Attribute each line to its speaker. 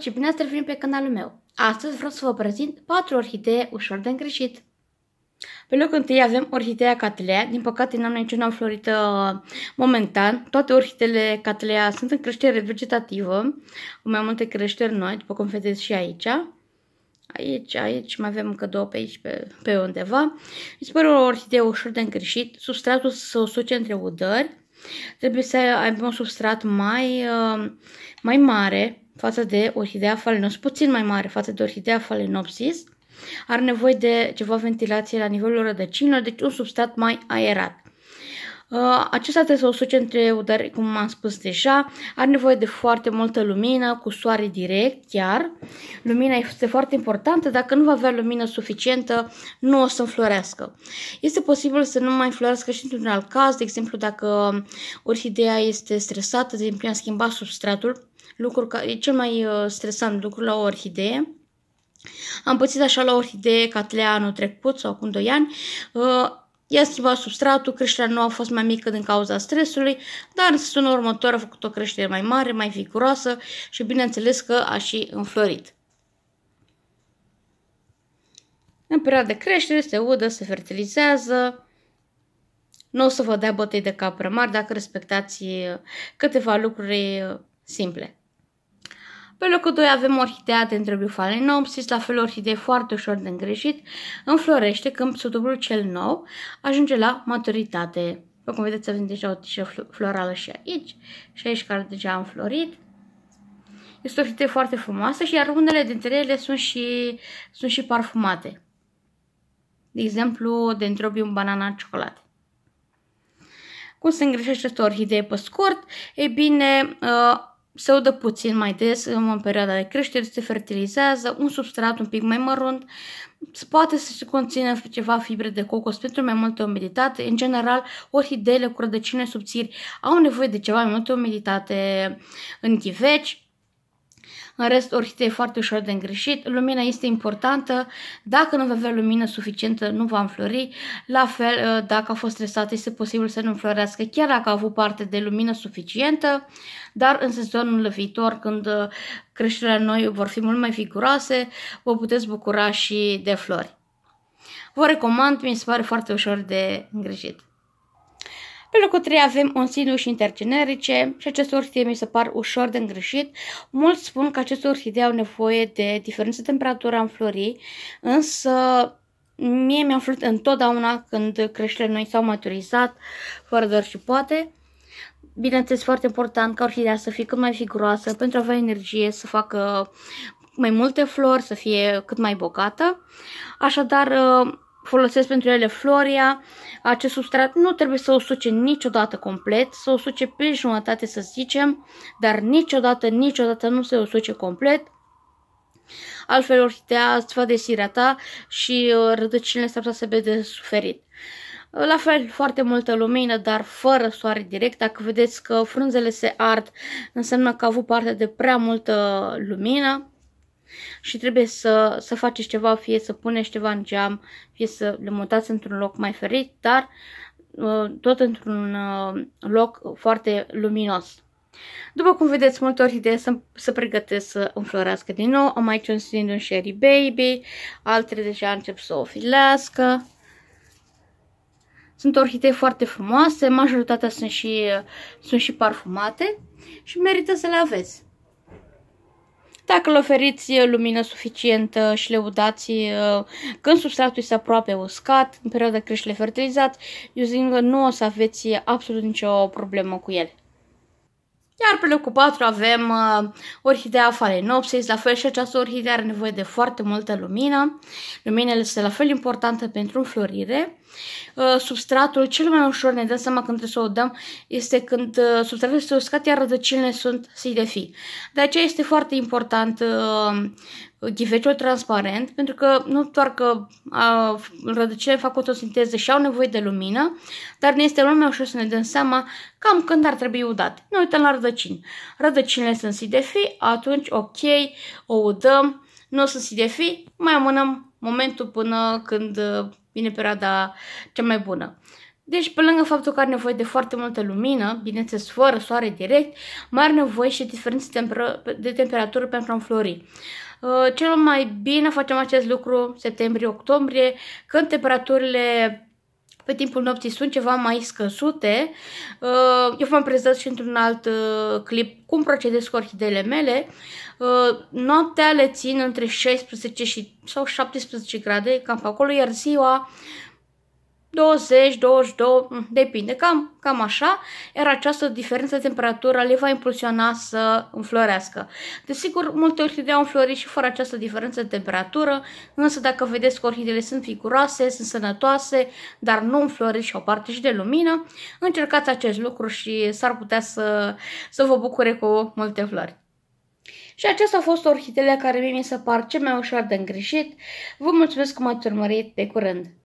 Speaker 1: Și bine ați revenit pe canalul meu! Astăzi vreau să vă prezint 4 orhidee ușor de îngrijit. Pe locul întâi avem orhideea catlea, din păcate n-am niciuna înflorită uh, momentan. Toate orhideele catlea sunt în creștere vegetativă, cu mai multe creșteri noi, după cum vedeți și aici. Aici, aici, mai avem încă două pe aici, pe, pe undeva. Mi se pare o orhidee ușor de îngrijit, substratul să o suce între udări. Trebuie să aibă un substrat mai, uh, mai mare, față de orhidea falenos, puțin mai mare față de orhidea falenopsis, are nevoie de ceva ventilație la nivelul rădăcinilor, deci un substrat mai aerat. Uh, acesta trebuie să o suce între udare, cum am spus deja, are nevoie de foarte multă lumină, cu soare direct chiar. Lumina este foarte importantă, dacă nu va avea lumină suficientă, nu o să înflorească. Este posibil să nu mai înflorească și într-un alt caz, de exemplu dacă orhideea este stresată, de exemplu a schimbat substratul, lucru ca, e cel mai uh, stresant lucru la o orhidee. Am pățit așa la orhidee catlea anul trecut sau acum 2 ani. Uh, i-a schimbat substratul, creșterea nu a fost mai mică din cauza stresului, dar în sezonul următor a făcut o creștere mai mare, mai viguroasă și bineînțeles că a și înflorit. În perioada de creștere se udă, se fertilizează, nu o să vă dea bătăi de capră mari dacă respectați uh, câteva lucruri simple. Pe locul 2 avem orhidea Dendrobiu nopsis, la fel orhidee foarte ușor de îngrijit, înflorește când sutubrul cel nou ajunge la maturitate. După cum vedeți, avem deja o tișă florală și aici, și aici care deja a înflorit. Este o orhidee foarte frumoasă și iar unele dintre ele sunt și, sunt și parfumate. De exemplu, Dendrobium banana ciocolată. Cum se îngrijește această orhidee pe scurt? Ei bine, uh, se udă puțin mai des în perioada de creștere, se fertilizează, un substrat un pic mai mărunt, poate să se conțină ceva fibre de cocos pentru mai multă umiditate. În general, orhideele cu rădăcine subțiri au nevoie de ceva mai multă umiditate în chiveci, în rest, orhidea e foarte ușor de îngreșit. Lumina este importantă. Dacă nu va avea lumină suficientă, nu va înflori. La fel, ă, dacă a fost stresată, este posibil să nu înflorească, chiar dacă a avut parte de lumină suficientă. Dar în sezonul viitor, când ă, creșterea noi vor fi mult mai figuroase, vă puteți bucura și de flori. Vă recomand, mi se pare foarte ușor de îngrijit. Pe locul 3 avem Onsiliuși intergenerice și aceste orhidee mi se par ușor de îngrășit. Mulți spun că aceste orhidee au nevoie de diferență temperatură în florii, însă mie mi a flut întotdeauna când creșterile noi s-au maturizat, fără doar și poate. Bineînțeles, foarte important ca orhidea să fie cât mai figuroasă pentru a avea energie să facă mai multe flori, să fie cât mai bogată. Așadar, folosesc pentru ele floria, acest substrat nu trebuie să o suce niciodată complet, să o suce pe jumătate să zicem, dar niciodată, niciodată nu se o suce complet. Altfel orhidea îți va ta și uh, rădăcinile s-ar putea să vede suferit. La fel, foarte multă lumină, dar fără soare direct. Dacă vedeți că frunzele se ard, înseamnă că a avut parte de prea multă lumină și trebuie să, să faceți ceva, fie să puneți ceva în geam, fie să le mutați într-un loc mai ferit, dar uh, tot într-un uh, loc foarte luminos. După cum vedeți, multe orhidee să, să pregătesc să înflorească din nou. Am aici un stand un Sherry Baby, altele deja încep să o filească. Sunt orhidee foarte frumoase, majoritatea sunt și, sunt și parfumate și merită să le aveți. Dacă le oferiți lumină suficientă și le udați când substratul este aproape uscat, în perioada creșterii fertilizat, că nu o să aveți absolut nicio problemă cu ele pe locul cu 4 avem uh, orhidea Phalaenopsis, la fel și această orhidee are nevoie de foarte multă lumină. Luminele sunt la fel importante pentru înflorire. Uh, substratul cel mai ușor ne dăm seama când trebuie să o dăm este când uh, substratul este uscat, iar rădăcinile sunt sidefi. De aceea este foarte important uh, ghiveciul transparent, pentru că nu doar că rădăcinile rădăcile fac fotosinteză și au nevoie de lumină, dar ne este mult mai ușor să ne dăm seama cam când ar trebui udat. Ne uităm la rădăcini. Rădăcinile sunt sidefi, atunci ok, o udăm, nu sunt sidefi, mai amânăm momentul până când uh, vine perioada cea mai bună. Deci, pe lângă faptul că are nevoie de foarte multă lumină, bineînțeles fără soare direct, mai are nevoie și de diferențe de temperatură pentru a înflori. Uh, cel mai bine facem acest lucru septembrie-octombrie, când temperaturile pe timpul nopții sunt ceva mai scăzute. Uh, eu v-am prezentat și într-un alt uh, clip cum procedez cu orhideele mele. Noaptea le țin între 16 și, sau 17 grade, cam pe acolo, iar ziua 20, 22, mm, depinde, cam, cam așa, iar această diferență de temperatură le va impulsiona să înflorească. Desigur, multe orhidee au înflorit și fără această diferență de temperatură, însă dacă vedeți că orhidele sunt figuroase, sunt sănătoase, dar nu înflorit și au parte și de lumină, încercați acest lucru și s-ar putea să, să vă bucure cu multe flori. Și acestea au fost orhidele care mie mi se par cel mai ușor de îngrijit. Vă mulțumesc că m-ați urmărit, de curând!